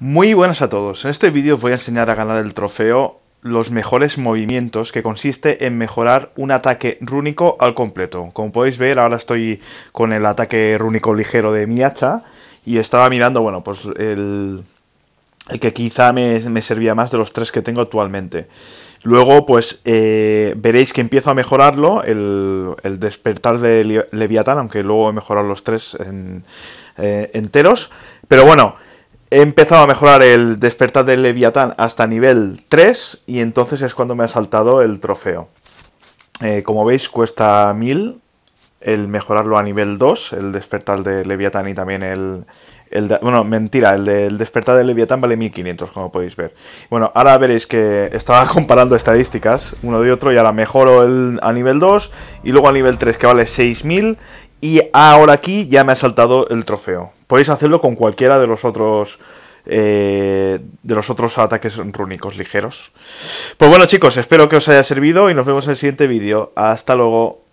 Muy buenas a todos, en este vídeo os voy a enseñar a ganar el trofeo los mejores movimientos que consiste en mejorar un ataque rúnico al completo. Como podéis ver ahora estoy con el ataque rúnico ligero de mi hacha y estaba mirando, bueno, pues el, el que quizá me, servía más de los tres que tengo actualmente. Luego pues eh, veréis que empiezo a mejorarlo, el, el despertar de Leviatán, aunque luego he mejorado los tres eh, enteros. Pero bueno... He empezado a mejorar el despertar del Leviatán hasta nivel 3 y entonces es cuando me ha saltado el trofeo. Eh, como veis cuesta 1000 el mejorarlo a nivel 2, el despertar de Leviatán y también el... bueno, mentira, el, despertar de Leviatán vale 1500, como podéis ver. Bueno, ahora veréis que estaba comparando estadísticas uno de otro y ahora mejoro el, a nivel 2 y luego a nivel 3 que vale 6000 y ahora aquí ya me ha saltado el trofeo. Podéis hacerlo con cualquiera de los otros. Eh, de los otros ataques rúnicos ligeros. Pues bueno, chicos, espero que os haya servido y nos vemos en el siguiente vídeo. Hasta luego.